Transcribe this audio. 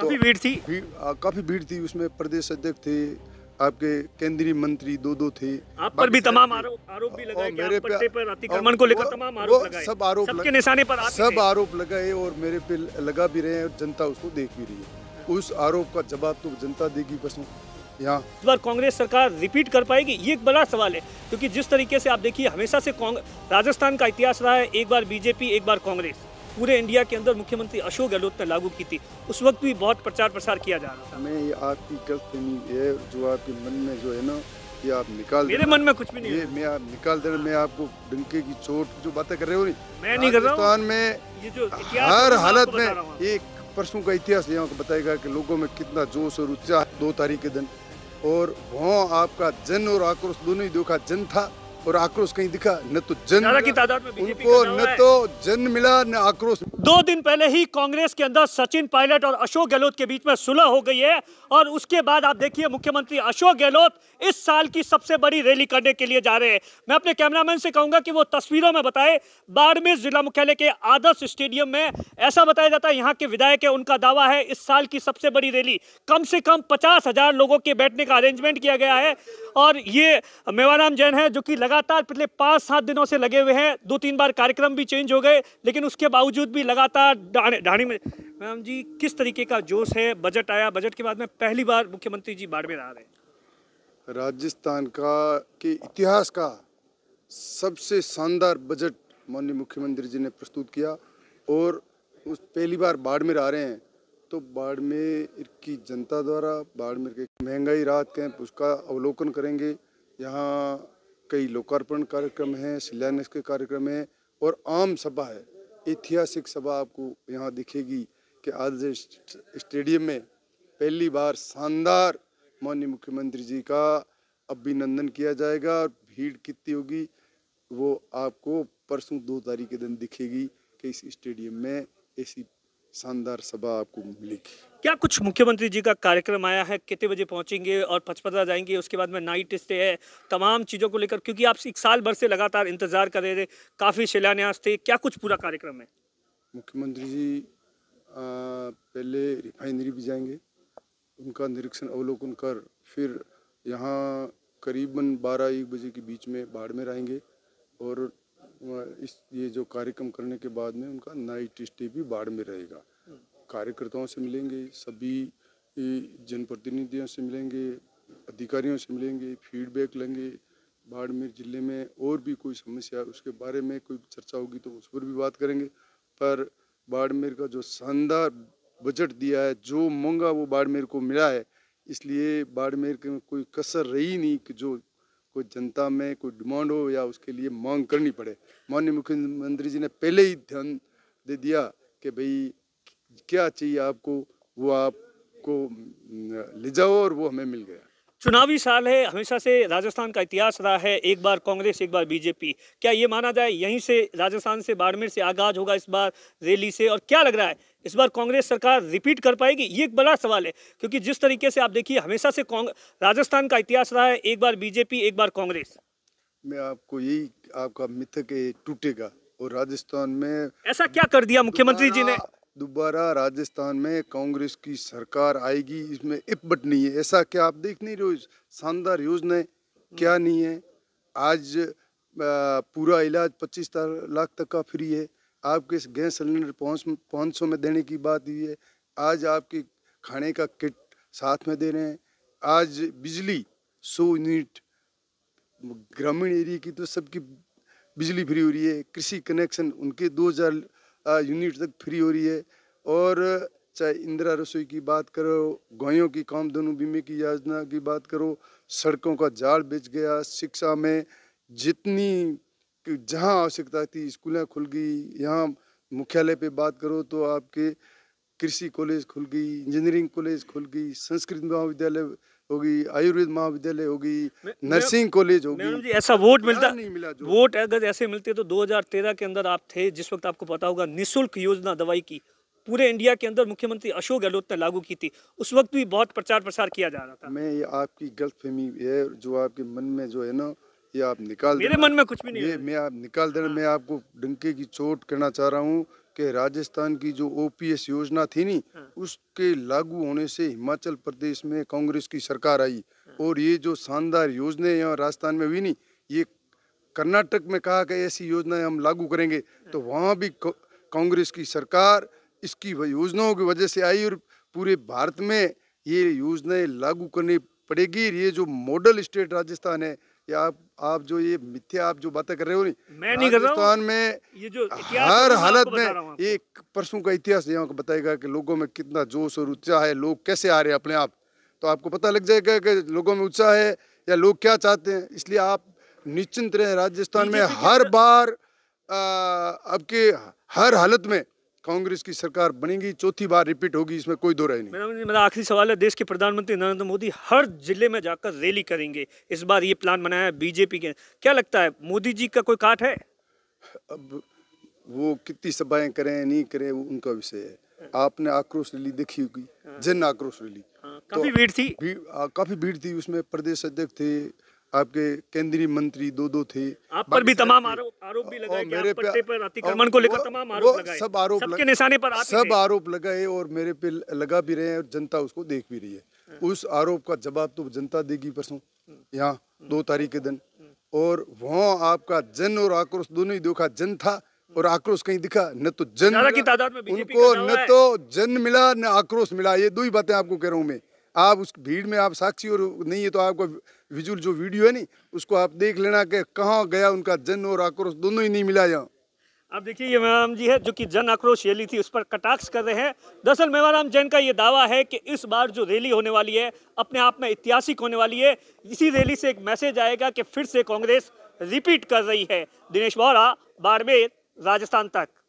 तो काफ़ी भीड़ थी भी, काफ़ी भीड़ थी उसमें प्रदेश अध्यक्ष थे आपके केंद्रीय मंत्री दो दो थे आप पर भी तमाम आरोप आरोप भी लगाए मेरे अतिक्रमण को लेकर तमाम आरोप लगाए सब आरोप सबके निशाने पर सब आरोप लगाए और मेरे पे लगा भी रहे हैं और जनता उसको देख भी रही है उस आरोप का जवाब तो जनता देगी बसों यहाँ इस बार कांग्रेस सरकार रिपीट कर पाएगी ये एक बड़ा सवाल है क्योंकि जिस तरीके से आप देखिए हमेशा से राजस्थान का इतिहास रहा है एक बार बीजेपी एक बार कांग्रेस पूरे इंडिया के अंदर मुख्यमंत्री अशोक गहलोत ने लागू की थी उस वक्त भी बहुत प्रचार प्रसार किया जा रहा था मैं ये आपकी है जो आपके मन में जो है ना ये आप निकाल मेरे मन में कुछ भी नहीं ये मैं आप निकाल दे मैं आपको डंके की चोट जो बातें कर रहे हो नहीं मैं नहीं कर रहा हूँ में ये जो हर हालत में एक परसों का इतिहास यहाँ को बताएगा कि लोगों में कितना जोश और उत्साह दो तारीख के दिन और वहाँ आपका जन और आक्रोश दोनों ही देखा जन था और आक्रोश कहीं दिखा न तो जन की तादाद में उनको न तो जन मिला न आक्रोश दो दिन पहले ही कांग्रेस के अंदर सचिन पायलट और अशोक गहलोत के बीच में सुलह हो गई है और उसके बाद आप देखिए मुख्यमंत्री अशोक गहलोत इस साल की सबसे बड़ी रैली करने के लिए जा रहे हैं मैं अपने कैमरामैन से कहूंगा कि वो तस्वीरों में बताए बाड़मेर जिला मुख्यालय के आदर्श स्टेडियम में ऐसा बताया जाता है यहाँ के विधायक है उनका दावा है इस साल की सबसे बड़ी रैली कम से कम पचास लोगों के बैठने का अरेंजमेंट किया गया है और ये मेवाराम जैन है जो कि लगातार पिछले पाँच सात दिनों से लगे हुए हैं दो तीन बार कार्यक्रम भी चेंज हो गए लेकिन उसके बावजूद भी लगातार ढाणी में मैम जी किस तरीके का जोश है बजट आया बजट के बाद में पहली बार मुख्यमंत्री जी बाड़मेर आ रहे हैं राजस्थान का के इतिहास का सबसे शानदार बजट माननीय मुख्यमंत्री जी ने प्रस्तुत किया और उस पहली बार बाड़मेर आ रहे हैं तो बाड़मेर की जनता द्वारा बाड़मेर के महंगाई राहत कैंप उसका अवलोकन करेंगे यहाँ कई लोकार्पण कार्यक्रम हैं शिलान्यास के कार्यक्रम हैं और आम सभा है ऐतिहासिक सभा आपको यहाँ दिखेगी कि आज स्टेडियम में पहली बार शानदार माननीय मुख्यमंत्री जी का अभिनंदन किया जाएगा और भीड़ कितनी होगी वो आपको परसों दो तारीख के दिन दिखेगी कि इस स्टेडियम में ऐसी शानदार सभा आपको मिलेगी क्या कुछ मुख्यमंत्री जी का कार्यक्रम आया है कितने बजे पहुंचेंगे और पचपदा जाएंगे उसके बाद में नाइट स्टे है तमाम चीज़ों को लेकर क्योंकि आप एक साल भर से लगातार इंतजार कर रहे थे काफ़ी शिलान्यास थे क्या कुछ पूरा कार्यक्रम है मुख्यमंत्री जी आ, पहले रिफाइनरी भी जाएंगे उनका निरीक्षण अवलोकन कर फिर यहाँ करीबन बारह एक बजे के बीच में बाड़मेर आएंगे और इस ये जो कार्यक्रम करने के बाद में उनका नाइट स्टे भी बाढ़ में रहेगा कार्यकर्ताओं से मिलेंगे सभी जनप्रतिनिधियों से मिलेंगे अधिकारियों से मिलेंगे फीडबैक लेंगे बाड़मेर ज़िले में और भी कोई समस्या उसके बारे में कोई चर्चा होगी तो उस पर भी बात करेंगे पर बाड़मेर का जो शानदार बजट दिया है जो महंगा वो बाड़मेर को मिला है इसलिए बाड़मेर के कोई कसर रही नहीं कि जो कोई जनता में कोई डिमांड हो या उसके लिए मांग करनी पड़े माननीय मुख्यमंत्री जी ने पहले ही ध्यान दे दिया कि भाई क्या चाहिए आपको वो आपको ले जाओ और वो हमें मिल गया चुनावी साल है हमेशा से राजस्थान का इतिहास रहा है एक बार कांग्रेस एक बार बीजेपी क्या ये माना जाए यहीं से राजस्थान से बाड़मेर से आगाज होगा इस बार रैली से और क्या लग रहा है इस बार कांग्रेस सरकार रिपीट कर पाएगी ये एक बड़ा सवाल है क्योंकि जिस तरीके से आप देखिए हमेशा से राजस्थान का इतिहास रहा है एक बार बीजेपी एक बार कांग्रेस मैं आपको यही आपका मिथक टूटेगा और राजस्थान में ऐसा क्या कर दिया मुख्यमंत्री जी ने दोबारा राजस्थान में कांग्रेस की सरकार आएगी इसमें इपबट नहीं है ऐसा क्या आप देख नहीं रहे शानदार योजनाएं क्या हम्म। नहीं है आज पूरा इलाज पच्चीस लाख तक का फ्री है आपके इस गैस सिलेंडर पाँच पाँच सौ में देने की बात हुई है आज आपके खाने का किट साथ में दे रहे हैं आज बिजली सौ यूनिट ग्रामीण एरिया की तो सबकी बिजली फ्री हो रही है कृषि कनेक्शन उनके दो हज़ार यूनिट तक फ्री हो रही है और चाहे इंदिरा रसोई की बात करो गायों की काम धनु बीमे की योजना की बात करो सड़कों का जाल बेच गया शिक्षा में जितनी जहां आवश्यकता थी स्कूलें खुल गई यहाँ मुख्यालय पे बात करो तो आपके कृषि कॉलेज खुल गई इंजीनियरिंग कॉलेज खुल गई संस्कृत महाविद्यालय होगी आयुर्वेद महाविद्यालय होगी नर्सिंग कॉलेज होगी जी ऐसा वोट मिलता नहीं मिला वोट अगर ऐसे मिलते तो 2013 के अंदर आप थे जिस वक्त आपको पता होगा निशुल्क योजना दवाई की पूरे इंडिया के अंदर मुख्यमंत्री अशोक गहलोत ने लागू की थी उस वक्त भी बहुत प्रचार प्रसार किया जा रहा था मैं ये आपकी गलत फहमी है जो आपके मन में जो है ना ये आप निकाल मेरे मन में कुछ भी नहीं मैं आप निकाल देना मैं आपको डंके की चोट करना चाह रहा हूँ कि राजस्थान की जो ओपीएस योजना थी नी हाँ। उसके लागू होने से हिमाचल प्रदेश में कांग्रेस की सरकार आई हाँ। और ये जो शानदार योजनाएं यहाँ राजस्थान में हुई नहीं ये कर्नाटक में कहा कि ऐसी योजनाएं हम लागू करेंगे तो हाँ। वहाँ भी कांग्रेस की सरकार इसकी योजनाओं की वजह से आई और पूरे भारत में ये योजनाएं लागू करनी पड़ेगी ये जो मॉडल स्टेट राजस्थान है कि आप आप जो ये मिथ्या आप जो बातें कर रहे हो नहीं कर रहा हूं। में ये जो हर हालत में एक परसों का इतिहास यहाँ को बताएगा कि लोगों में कितना जोश और उत्साह है लोग कैसे आ रहे हैं अपने आप तो आपको पता लग जाएगा कि लोगों में उत्साह है या लोग क्या चाहते हैं इसलिए आप निश्चिंत रहे राजस्थान में हर बार अब के हर हालत में कांग्रेस की सरकार बनेगी चौथी बार रिपीट होगी इसमें कोई दो राय नहीं मेरा मेरा आखिरी सवाल है देश के प्रधानमंत्री नरेंद्र मोदी हर जिले में जाकर रैली करेंगे इस बार ये प्लान बनाया है बीजेपी के क्या लगता है मोदी जी का कोई काट है अब वो कितनी सभाएं करें नहीं करें वो उनका विषय है आपने आक्रोश रैली देखी होगी हाँ। जन आक्रोश रैली हाँ, काफी तो भीड़ थी काफी भीड़ थी उसमें प्रदेश अध्यक्ष थे आपके केंद्रीय मंत्री दो दो थे आप पर भी तमाम आरोप आरोप भी लगाए मेरे पे अतिक्रमण को लेकर तमाम आरोप लगाए सब आरोप सबके निशाने पर सब आरोप लगाए और मेरे पे लगा भी रहे हैं और जनता उसको देख भी रही है हाँ। उस आरोप का जवाब तो जनता देगी परसों यहाँ दो तारीख के दिन और वहाँ आपका जन और आक्रोश दोनों ही देखा जन था और आक्रोश कहीं दिखा न तो जन की तादाद में उनको न तो जन मिला न आक्रोश मिला ये दो ही बातें आपको कह रहा हूँ मैं आप उस भीड़ में आप साक्षी और नहीं है तो आपका विजुअल जो वीडियो है नहीं उसको आप देख लेना कि कहाँ गया उनका जन और आक्रोश दोनों ही नहीं मिला यहाँ अब देखिए ये मेवाराम जी है जो कि जन आक्रोश रैली थी उस पर कटाक्ष कर रहे हैं दरअसल मेवाराम जैन का ये दावा है कि इस बार जो रैली होने वाली है अपने आप में ऐतिहासिक होने वाली है इसी रैली से एक मैसेज आएगा कि फिर से कांग्रेस रिपीट कर रही है दिनेश वोरा बाड़मेर राजस्थान तक